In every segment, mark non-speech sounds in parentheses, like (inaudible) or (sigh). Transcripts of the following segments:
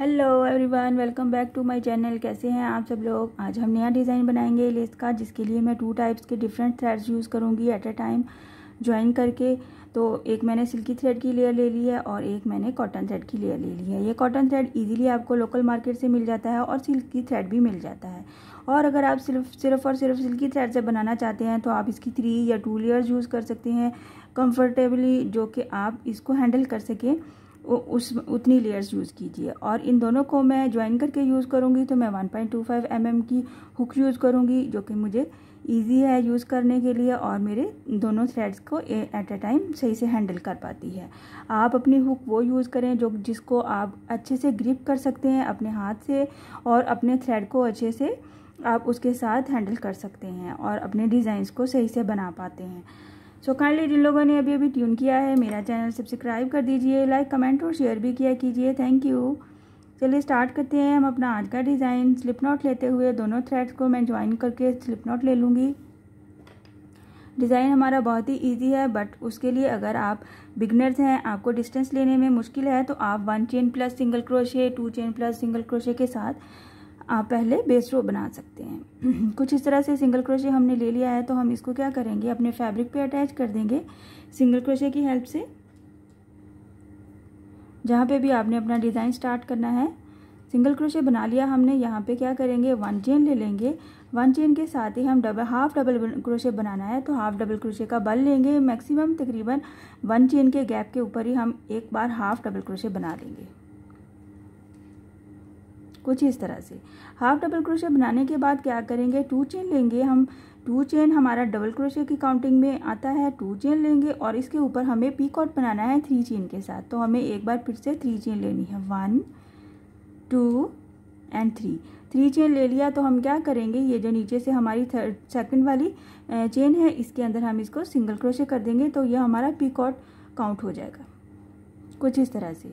hello everyone welcome back to my channel कैसे हैं आप सब लोग आज हम नया डिज़ाइन बनाएंगे लेस का जिसके लिए मैं टू टाइप्स के डिफरेंट थ्रेड्स यूज़ करूँगी एट अ टाइम ज्वाइन करके तो एक मैंने सिल्की थ्रेड की लेयर ले ली है और एक मैंने कॉटन थ्रेड की लेयर ले ली है ये कॉटन थ्रेड इजीली आपको लोकल मार्केट से मिल जाता है और सिल्की थ्रेड भी मिल जाता है और अगर आप सिर्फ सिर्फ और सिर्फ सिल्की थ्रेड से बनाना चाहते हैं तो आप इसकी थ्री या टू लेयर्स यूज़ कर सकते हैं कम्फर्टेबली जो कि आप इसको हैंडल कर सकें उस उतनी लेयर्स यूज़ कीजिए और इन दोनों को मैं ज्वाइन करके यूज़ करूँगी तो मैं 1.25 पॉइंट mm की हुक यूज़ करूँगी जो कि मुझे ईजी है यूज़ करने के लिए और मेरे दोनों थ्रेड्स को एट अ टाइम सही से हैंडल कर पाती है आप अपनी हुक वो यूज़ करें जो जिसको आप अच्छे से ग्रिप कर सकते हैं अपने हाथ से और अपने थ्रेड को अच्छे से आप उसके साथ हैंडल कर सकते हैं और अपने डिज़ाइंस को सही से बना पाते हैं सो काइंडली जिन लोगों ने अभी अभी ट्यून किया है मेरा चैनल सब्सक्राइब कर दीजिए लाइक कमेंट और शेयर भी किया कीजिए थैंक यू चलिए स्टार्ट करते हैं हम अपना आज का डिज़ाइन स्लिप नॉट लेते हुए दोनों थ्रेड्स को मैं ज्वाइन करके स्लिप नॉट ले लूँगी डिज़ाइन हमारा बहुत ही इजी है बट उसके लिए अगर आप बिगनर्स हैं आपको डिस्टेंस लेने में मुश्किल है तो आप one chain plus single crochet two chain plus single crochet के साथ आप पहले बेस रो बना सकते हैं (clears throat) कुछ इस तरह से सिंगल क्रोशे हमने ले लिया है तो हम इसको क्या करेंगे अपने फैब्रिक पे अटैच कर देंगे सिंगल क्रोशे की हेल्प से जहाँ पे भी आपने अपना डिज़ाइन स्टार्ट करना है सिंगल क्रोशे बना लिया हमने यहाँ पे क्या करेंगे वन चेन ले लेंगे वन चेन के साथ ही हम डबल हाफ डबल क्रोशे बनाना है तो हाफ डबल क्रोशे का बल लेंगे मैक्सिमम तकरीबन वन चेन के गैप के ऊपर ही हम एक बार हाफ डबल क्रोशे बना लेंगे कुछ इस तरह से हाफ डबल क्रोशे बनाने के बाद क्या करेंगे टू चेन लेंगे हम टू चेन हमारा डबल क्रोशे की काउंटिंग में आता है टू चेन लेंगे और इसके ऊपर हमें आउट बनाना है थ्री चेन के साथ तो हमें एक बार फिर से थ्री चेन लेनी है one two and three three chain ले लिया तो हम क्या करेंगे ये जो नीचे से हमारी थर्ड सेकेंड वाली चेन है इसके अंदर हम इसको सिंगल क्रोशे कर देंगे तो यह हमारा पीकॉट काउंट हो जाएगा कुछ इस तरह से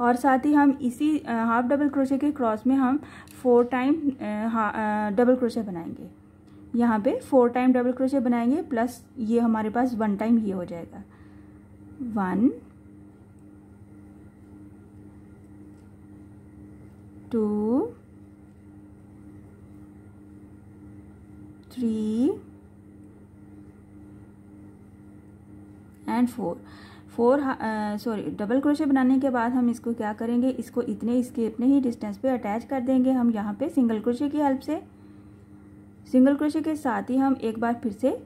और साथ ही हम इसी हाफ डबल क्रोशे के क्रॉस में हम फोर टाइम डबल क्रोशे बनाएंगे यहाँ पे फोर टाइम डबल क्रोशे बनाएंगे प्लस ये हमारे पास वन टाइम ये हो जाएगा one two three and four four sorry double crochet बनाने के बाद हम इसको क्या करेंगे इसको इतने इसके इतने ही डिस्टेंस पे अटैच कर देंगे हम यहाँ पे सिंगल क्रोशे की हेल्प से सिंगल क्रोशे के साथ ही हम एक बार फिर से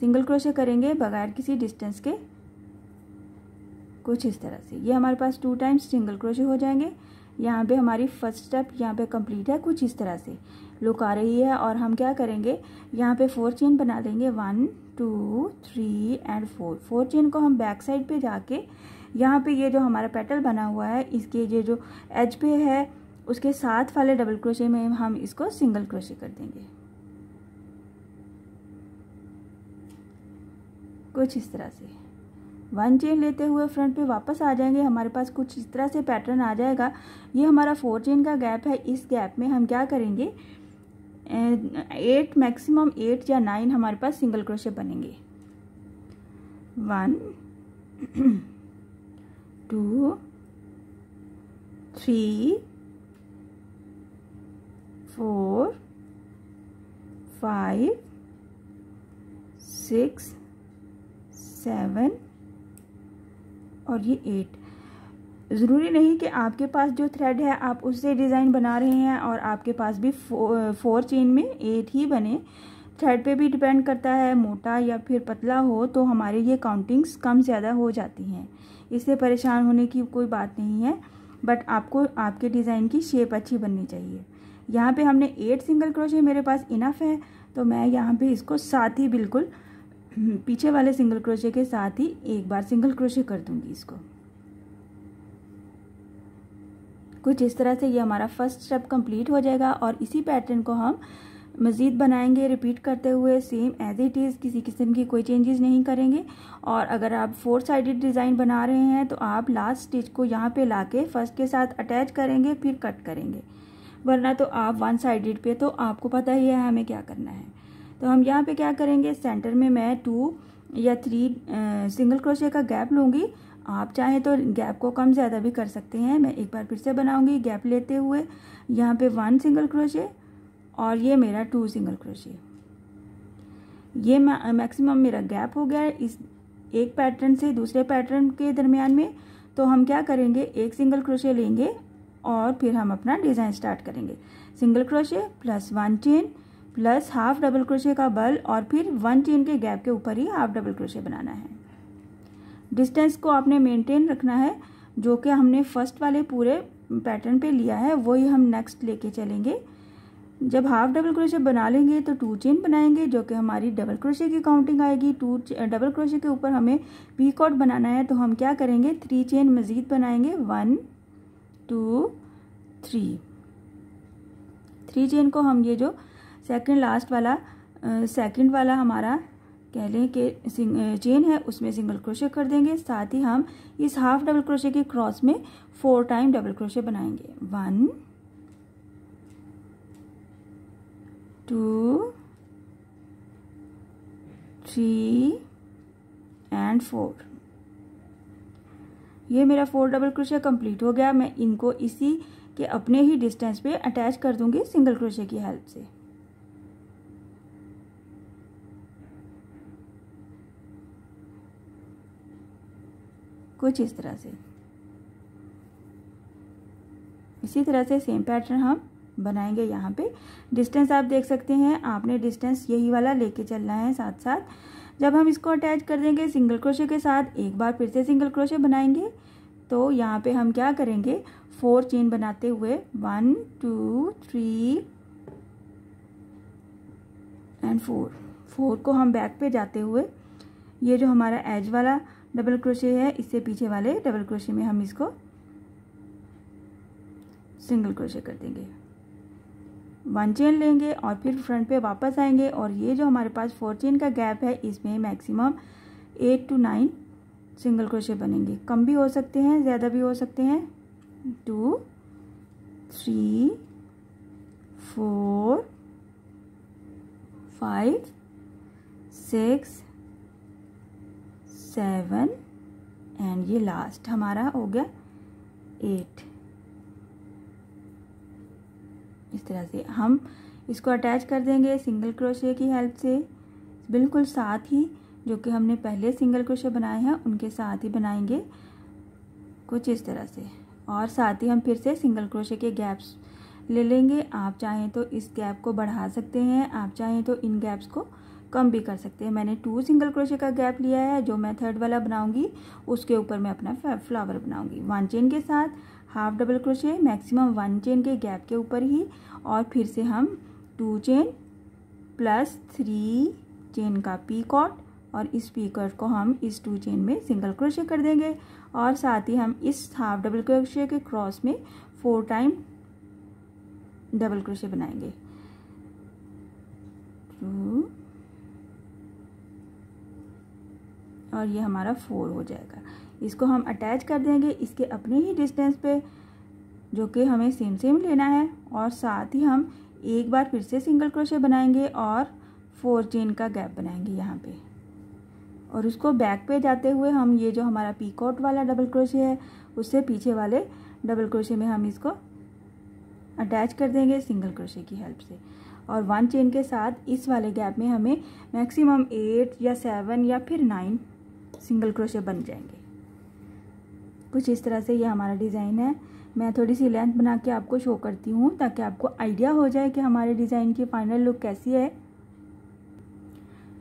सिंगल क्रोशे करेंगे बगैर किसी डिस्टेंस के कुछ इस तरह से ये हमारे पास टू टाइम्स सिंगल क्रोशे हो जाएंगे यहाँ पे हमारी फर्स्ट स्टेप यहाँ पे कंप्लीट है कुछ इस तरह से लुक आ रही है और हम क्या करेंगे यहाँ पे फोर चेन बना देंगे one two three and four four chain को हम बैक साइड पे जाके यहाँ पे ये जो हमारा पेटल बना हुआ है इसके ये जो एज पे है उसके साथ वाले डबल क्रोशे में हम इसको सिंगल क्रोशे कर देंगे कुछ इस तरह से वन चेन लेते हुए फ्रंट पे वापस आ जाएंगे हमारे पास कुछ इस तरह से पैटर्न आ जाएगा ये हमारा फोर चेन का गैप है इस गैप में हम क्या करेंगे एट मैक्सिमम एट या नाइन हमारे पास सिंगल क्रोशे बनेंगे one two three four five six seven और ये एट ज़रूरी नहीं कि आपके पास जो थ्रेड है आप उससे डिज़ाइन बना रहे हैं और आपके पास भी फो, फोर चेन में एट ही बने थ्रेड पे भी डिपेंड करता है मोटा या फिर पतला हो तो हमारे ये काउंटिंग्स कम ज़्यादा हो जाती हैं इससे परेशान होने की कोई बात नहीं है बट आपको आपके डिज़ाइन की शेप अच्छी बननी चाहिए यहाँ पे हमने एट सिंगल क्रोशे मेरे पास इनफ है तो मैं यहाँ पे इसको साथ ही बिल्कुल पीछे वाले सिंगल क्रोशे के साथ ही एक बार सिंगल क्रोशे कर दूँगी इसको कुछ इस तरह से ये हमारा फर्स्ट स्टेप कंप्लीट हो जाएगा और इसी पैटर्न को हम मज़ीद बनाएंगे रिपीट करते हुए सेम एज इट इज़ किसी किस्म की कोई चेंजेस नहीं करेंगे और अगर आप फोर साइडेड डिज़ाइन बना रहे हैं तो आप लास्ट स्टिच को यहाँ पे ला फर्स्ट के साथ अटैच करेंगे फिर कट करेंगे वरना तो आप वन साइडेड पे तो आपको पता ही है हमें क्या करना है तो हम यहाँ पे क्या करेंगे सेंटर में मैं टू या थ्री सिंगल क्रोशे का गैप लूँगी आप चाहें तो गैप को कम ज़्यादा भी कर सकते हैं मैं एक बार फिर से बनाऊंगी गैप लेते हुए यहाँ पे वन सिंगल क्रोशे और ये मेरा टू सिंगल क्रोशे ये मैक्सिमम मेरा गैप हो गया है इस एक पैटर्न से दूसरे पैटर्न के दरमियान में तो हम क्या करेंगे एक सिंगल क्रोशे लेंगे और फिर हम अपना डिज़ाइन स्टार्ट करेंगे single crochet plus one chain plus half double crochet का बल और फिर वन चेन के गैप के ऊपर ही हाफ डबल क्रोशे बनाना है डिस्टेंस को आपने मेंटेन रखना है जो कि हमने फर्स्ट वाले पूरे पैटर्न पे लिया है वही हम नेक्स्ट लेके चलेंगे जब हाफ डबल क्रोशे बना लेंगे तो टू चेन बनाएंगे जो कि हमारी डबल क्रोशे की काउंटिंग आएगी टू डबल क्रोशे के ऊपर हमें पी कॉट बनाना है तो हम क्या करेंगे थ्री चेन मज़ीद बनाएंगे one two three three chain को हम ये जो सेकंड लास्ट वाला सेकंड वाला हमारा कह लें कि चेन है उसमें सिंगल क्रोशे कर देंगे साथ ही हम इस हाफ डबल क्रोशे के क्रॉस में फोर टाइम डबल क्रोशे बनाएंगे one two three and four ये मेरा फोर डबल क्रोशे कंप्लीट हो गया मैं इनको इसी के अपने ही डिस्टेंस पे अटैच कर दूंगी सिंगल क्रोशे की हेल्प से कुछ इस तरह से इसी तरह से सेम पैटर्न हम बनाएंगे यहाँ पे डिस्टेंस आप देख सकते हैं आपने डिस्टेंस यही वाला लेके चलना है साथ साथ जब हम इसको अटैच कर देंगे सिंगल क्रोशे के साथ एक बार फिर से सिंगल क्रोशे बनाएंगे तो यहाँ पे हम क्या करेंगे फोर चेन बनाते हुए one two three and four four को हम बैक पे जाते हुए ये जो हमारा एज वाला डबल क्रोशे है इससे पीछे वाले डबल क्रोशे में हम इसको सिंगल क्रोशे कर देंगे वन चेन लेंगे और फिर फ्रंट पे वापस आएंगे और ये जो हमारे पास फोर चेन का गैप है इसमें maximum eight to nine single crochet बनेंगे कम भी हो सकते हैं ज़्यादा भी हो सकते हैं two three four five six seven and ये लास्ट हमारा हो गया एट इस तरह से हम इसको अटैच कर देंगे सिंगल क्रोशे की हेल्प से बिल्कुल साथ ही जो कि हमने पहले सिंगल क्रोशे बनाए हैं उनके साथ ही बनाएंगे कुछ इस तरह से और साथ ही हम फिर से सिंगल क्रोशे के गैप्स ले लेंगे आप चाहें तो इस गैप को बढ़ा सकते हैं आप चाहें तो इन गैप्स को कम भी कर सकते हैं मैंने टू सिंगल क्रोशे का गैप लिया है जो मैं थर्ड वाला बनाऊंगी उसके ऊपर मैं अपना फ्लावर बनाऊंगी वन चेन के साथ half double crochet maximum one chain के गैप के ऊपर ही और फिर से हम two chain plus three chain का पी कॉट और इस कॉट को हम इस टू चेन में सिंगल क्रोशे कर देंगे और साथ ही हम इस हाफ डबल क्रोशे के क्रॉस में फोर टाइम डबल क्रोशे बनाएंगे टू और ये हमारा फोर हो जाएगा इसको हम अटैच कर देंगे इसके अपने ही डिस्टेंस पे जो कि हमें सेम सेम लेना है और साथ ही हम एक बार फिर से सिंगल क्रोशे बनाएंगे और फोर चेन का गैप बनाएंगे यहाँ पे और उसको बैक पे जाते हुए हम ये जो हमारा पीकॉट वाला डबल क्रोशे है उससे पीछे वाले डबल क्रोशे में हम इसको अटैच कर देंगे सिंगल क्रोशे की हेल्प से और वन चेन के साथ इस वाले गैप में हमें मैक्सिमम एट या सेवन या फिर नाइन सिंगल क्रोशे बन जाएंगे कुछ इस तरह से ये हमारा डिज़ाइन है मैं थोड़ी सी लेंथ बना के आपको शो करती हूँ ताकि आपको आइडिया हो जाए कि हमारे डिज़ाइन की फाइनल लुक कैसी है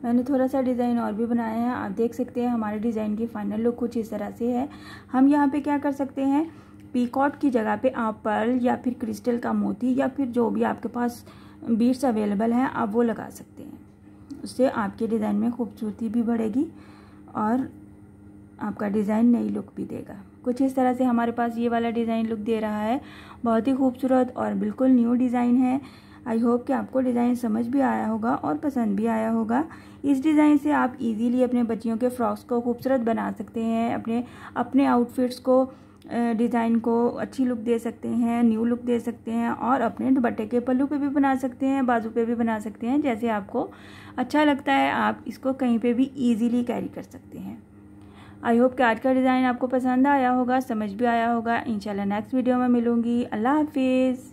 मैंने थोड़ा सा डिज़ाइन और भी बनाया है आप देख सकते हैं हमारे डिज़ाइन की फाइनल लुक कुछ इस तरह से है हम यहाँ पे क्या कर सकते हैं पीकॉट की जगह पे आप पर्ल या फिर क्रिस्टल का मोती या फिर जो भी आपके पास बीट्स अवेलेबल हैं आप वो लगा सकते हैं उससे आपके डिज़ाइन में खूबसूरती भी बढ़ेगी और आपका डिज़ाइन नई लुक भी देगा कुछ इस तरह से हमारे पास ये वाला डिज़ाइन लुक दे रहा है बहुत ही खूबसूरत और बिल्कुल न्यू डिज़ाइन है आई होप कि आपको डिज़ाइन समझ भी आया होगा और पसंद भी आया होगा इस डिज़ाइन से आप इजीली अपने बच्चियों के फ्रॉक्स को खूबसूरत बना सकते हैं अपने अपने आउटफिट्स को डिज़ाइन को अच्छी लुक दे सकते हैं न्यू लुक दे सकते हैं और अपने दुपट्टे के पल्लू पे भी बना सकते हैं बाजू पे भी बना सकते हैं जैसे आपको अच्छा लगता है आप इसको कहीं पे भी इजीली कैरी कर सकते हैं आई होप कि आज का डिज़ाइन आपको पसंद आया होगा समझ भी आया होगा इंशाल्लाह नेक्स्ट वीडियो में मिलूँगी अल्लाह हाफिज़